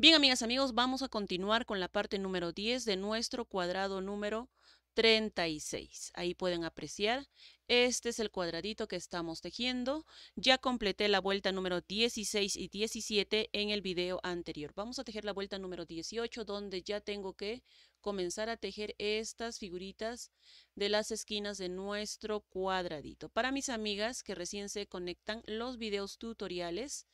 Bien, amigas, amigos, vamos a continuar con la parte número 10 de nuestro cuadrado número 36. Ahí pueden apreciar, este es el cuadradito que estamos tejiendo. Ya completé la vuelta número 16 y 17 en el video anterior. Vamos a tejer la vuelta número 18 donde ya tengo que comenzar a tejer estas figuritas de las esquinas de nuestro cuadradito. Para mis amigas que recién se conectan, los videos tutoriales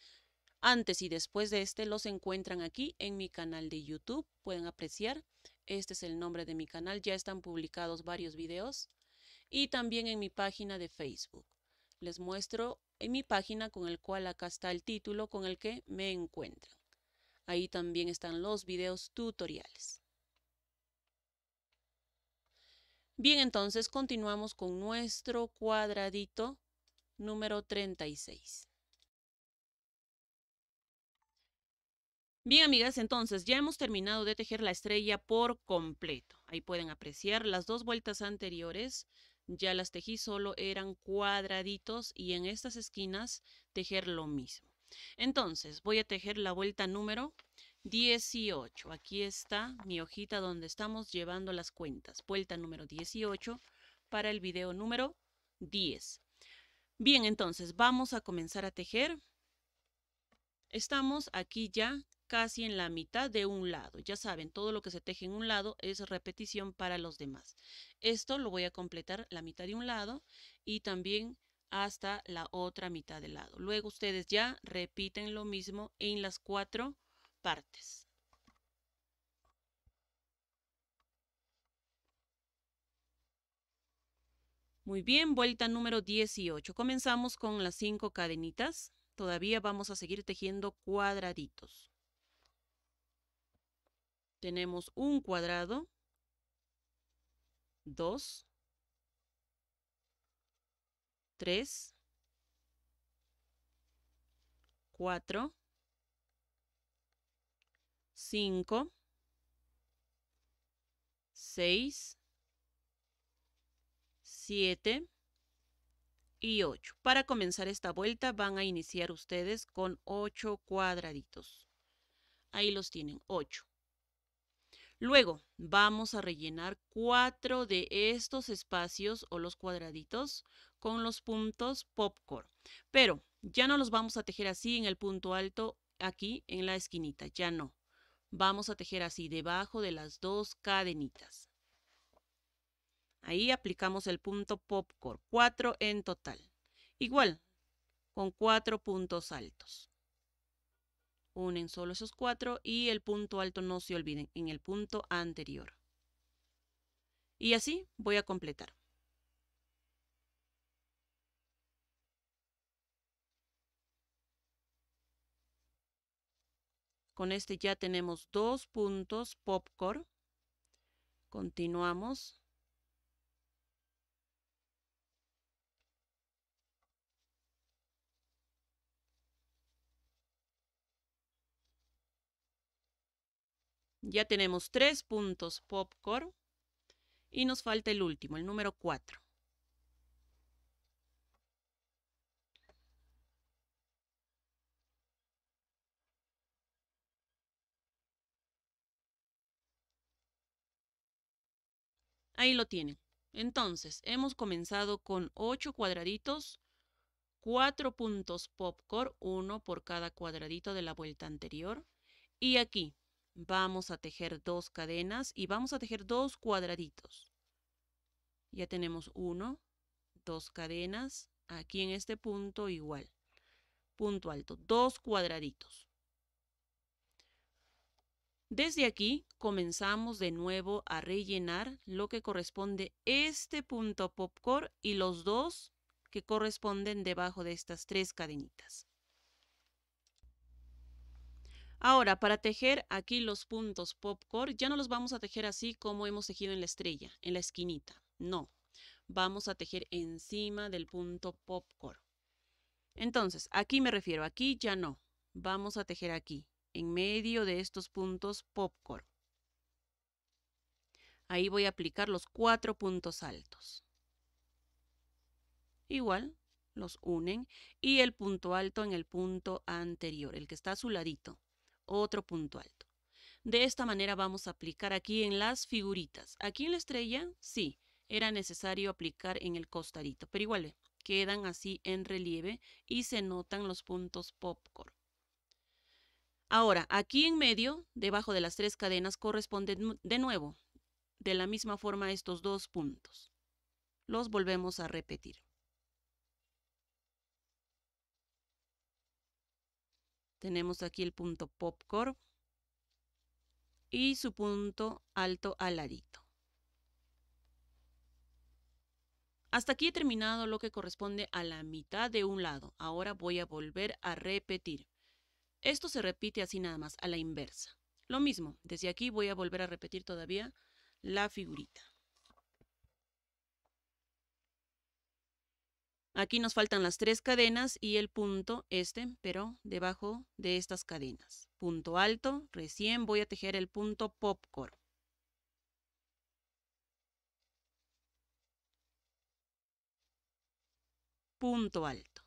antes y después de este los encuentran aquí en mi canal de YouTube. Pueden apreciar, este es el nombre de mi canal. Ya están publicados varios videos. Y también en mi página de Facebook. Les muestro en mi página con el cual acá está el título con el que me encuentran. Ahí también están los videos tutoriales. Bien, entonces continuamos con nuestro cuadradito número 36. Bien, amigas, entonces ya hemos terminado de tejer la estrella por completo. Ahí pueden apreciar las dos vueltas anteriores. Ya las tejí, solo eran cuadraditos y en estas esquinas tejer lo mismo. Entonces voy a tejer la vuelta número 18. Aquí está mi hojita donde estamos llevando las cuentas. Vuelta número 18 para el video número 10. Bien, entonces vamos a comenzar a tejer. Estamos aquí ya casi en la mitad de un lado. Ya saben, todo lo que se teje en un lado es repetición para los demás. Esto lo voy a completar la mitad de un lado y también hasta la otra mitad del lado. Luego ustedes ya repiten lo mismo en las cuatro partes. Muy bien, vuelta número 18. Comenzamos con las cinco cadenitas. Todavía vamos a seguir tejiendo cuadraditos tenemos un cuadrado 2 3 4 5 6 7 y 8. Para comenzar esta vuelta van a iniciar ustedes con 8 cuadraditos. Ahí los tienen, 8. Luego vamos a rellenar cuatro de estos espacios o los cuadraditos con los puntos popcorn. Pero ya no los vamos a tejer así en el punto alto aquí en la esquinita, ya no. Vamos a tejer así debajo de las dos cadenitas. Ahí aplicamos el punto popcorn, cuatro en total. Igual, con cuatro puntos altos unen solo esos cuatro y el punto alto no se olviden en el punto anterior. Y así voy a completar. Con este ya tenemos dos puntos popcorn. Continuamos. Ya tenemos tres puntos popcorn y nos falta el último, el número 4. Ahí lo tienen. Entonces, hemos comenzado con 8 cuadraditos, 4 puntos popcorn, uno por cada cuadradito de la vuelta anterior. Y aquí vamos a tejer dos cadenas y vamos a tejer dos cuadraditos. Ya tenemos uno, dos cadenas, aquí en este punto igual. Punto alto, dos cuadraditos. Desde aquí comenzamos de nuevo a rellenar lo que corresponde este punto popcorn y los dos que corresponden debajo de estas tres cadenitas. Ahora, para tejer aquí los puntos popcorn, ya no los vamos a tejer así como hemos tejido en la estrella, en la esquinita. No, vamos a tejer encima del punto popcorn. Entonces, aquí me refiero, aquí ya no. Vamos a tejer aquí, en medio de estos puntos popcorn. Ahí voy a aplicar los cuatro puntos altos. Igual, los unen y el punto alto en el punto anterior, el que está a su ladito otro punto alto. De esta manera vamos a aplicar aquí en las figuritas. Aquí en la estrella, sí, era necesario aplicar en el costadito, pero igual eh, quedan así en relieve y se notan los puntos popcorn. Ahora, aquí en medio, debajo de las tres cadenas, corresponden de nuevo, de la misma forma, estos dos puntos. Los volvemos a repetir. Tenemos aquí el punto popcorn y su punto alto aladito. Hasta aquí he terminado lo que corresponde a la mitad de un lado. Ahora voy a volver a repetir. Esto se repite así nada más, a la inversa. Lo mismo, desde aquí voy a volver a repetir todavía la figurita. Aquí nos faltan las tres cadenas y el punto este, pero debajo de estas cadenas. Punto alto, recién voy a tejer el punto popcorn. Punto alto.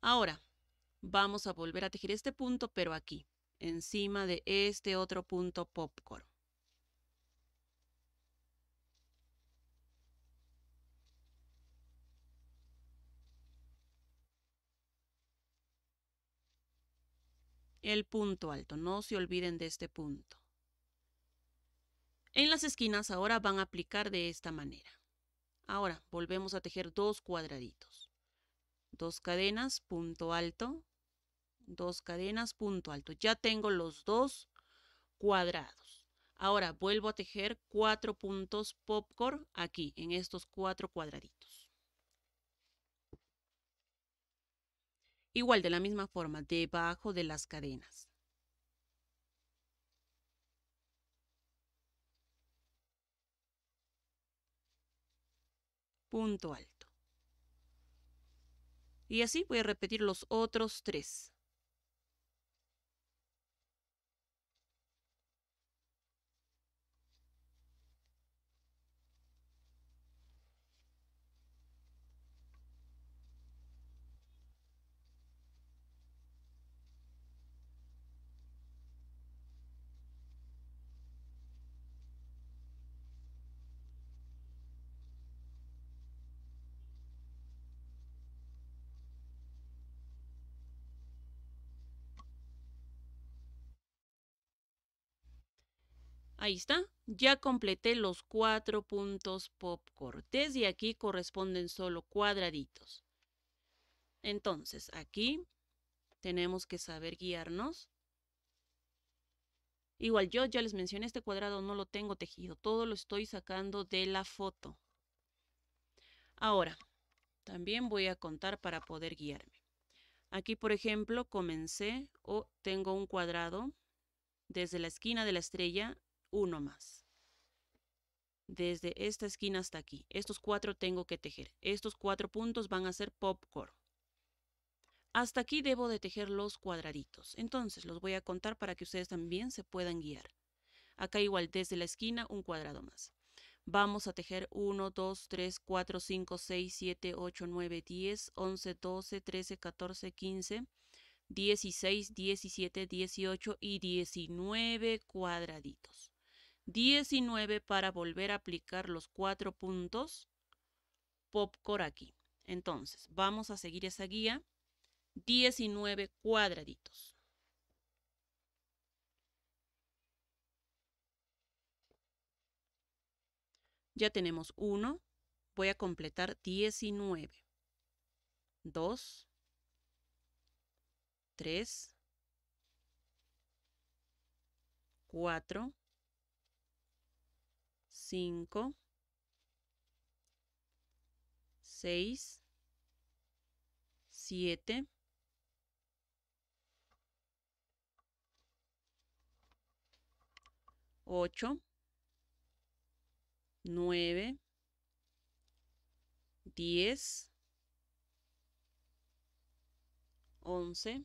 Ahora, vamos a volver a tejer este punto, pero aquí, encima de este otro punto popcorn. el punto alto. No se olviden de este punto. En las esquinas ahora van a aplicar de esta manera. Ahora volvemos a tejer dos cuadraditos. Dos cadenas, punto alto. Dos cadenas, punto alto. Ya tengo los dos cuadrados. Ahora vuelvo a tejer cuatro puntos popcorn aquí, en estos cuatro cuadraditos. Igual de la misma forma, debajo de las cadenas. Punto alto. Y así voy a repetir los otros tres. Ahí está. Ya completé los cuatro puntos pop cortés y aquí corresponden solo cuadraditos. Entonces, aquí tenemos que saber guiarnos. Igual yo ya les mencioné, este cuadrado no lo tengo tejido, todo lo estoy sacando de la foto. Ahora, también voy a contar para poder guiarme. Aquí, por ejemplo, comencé o oh, tengo un cuadrado desde la esquina de la estrella uno más. Desde esta esquina hasta aquí. Estos cuatro tengo que tejer. Estos cuatro puntos van a ser popcorn. Hasta aquí debo de tejer los cuadraditos. Entonces los voy a contar para que ustedes también se puedan guiar. Acá igual desde la esquina un cuadrado más. Vamos a tejer 1, 2, 3, 4, 5, 6, 7, 8, 9, 10, 11, 12, 13, 14, 15, 16, 17, 18 y 19 cuadraditos. 19 para volver a aplicar los cuatro puntos popcorn aquí. Entonces, vamos a seguir esa guía. 19 cuadraditos. Ya tenemos 1. Voy a completar 19. 2. 3. 4. 5, 6, 7, 8, 9, 10, 11,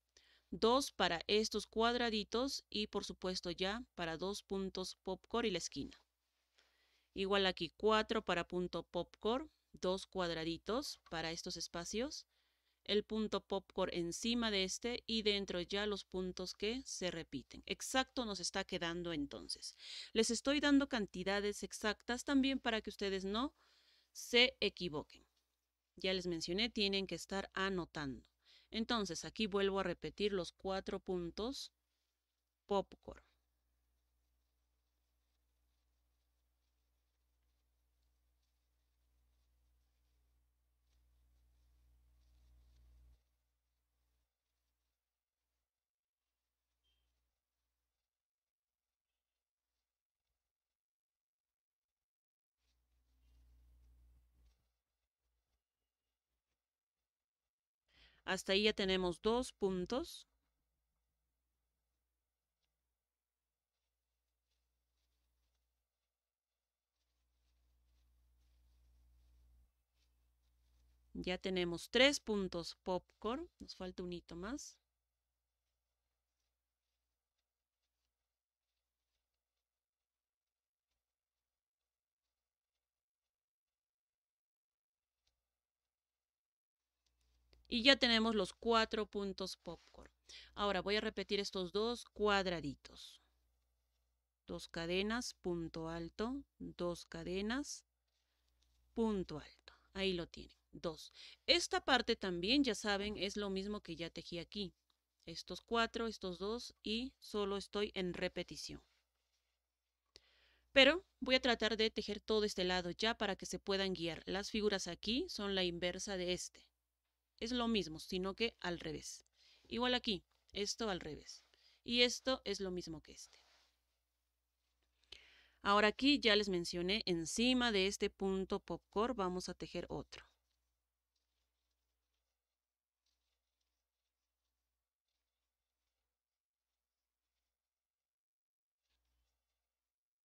dos para estos cuadraditos y por supuesto ya para dos puntos popcorn y la esquina. Igual aquí cuatro para punto popcorn, dos cuadraditos para estos espacios, el punto popcorn encima de este y dentro ya los puntos que se repiten. Exacto nos está quedando entonces. Les estoy dando cantidades exactas también para que ustedes no se equivoquen. Ya les mencioné, tienen que estar anotando. Entonces, aquí vuelvo a repetir los cuatro puntos. Popcorn. Hasta ahí ya tenemos dos puntos. Ya tenemos tres puntos popcorn. Nos falta un hito más. Y ya tenemos los cuatro puntos popcorn. Ahora voy a repetir estos dos cuadraditos. Dos cadenas, punto alto, dos cadenas, punto alto. Ahí lo tienen, dos. Esta parte también, ya saben, es lo mismo que ya tejí aquí. Estos cuatro, estos dos y solo estoy en repetición. Pero voy a tratar de tejer todo este lado ya para que se puedan guiar. Las figuras aquí son la inversa de este es lo mismo, sino que al revés. Igual aquí, esto al revés. Y esto es lo mismo que este. Ahora aquí ya les mencioné, encima de este punto popcorn vamos a tejer otro.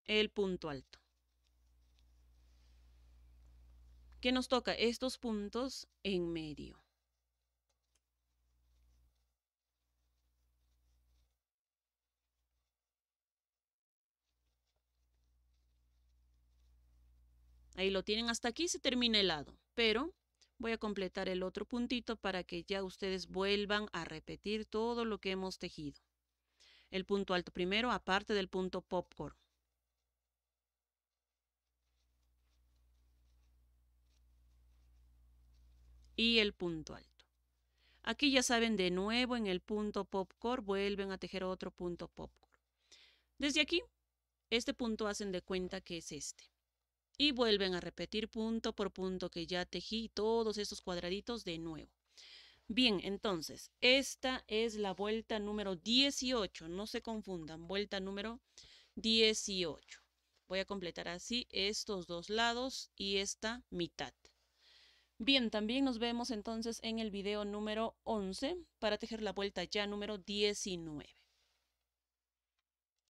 El punto alto. ¿Qué nos toca? Estos puntos en medio. Ahí lo tienen hasta aquí, se termina el lado. Pero voy a completar el otro puntito para que ya ustedes vuelvan a repetir todo lo que hemos tejido. El punto alto primero, aparte del punto popcorn. Y el punto alto. Aquí ya saben, de nuevo en el punto popcorn vuelven a tejer otro punto popcorn. Desde aquí, este punto hacen de cuenta que es este y vuelven a repetir punto por punto que ya tejí todos estos cuadraditos de nuevo. Bien, entonces, esta es la vuelta número 18, no se confundan, vuelta número 18. Voy a completar así estos dos lados y esta mitad. Bien, también nos vemos entonces en el video número 11 para tejer la vuelta ya número 19.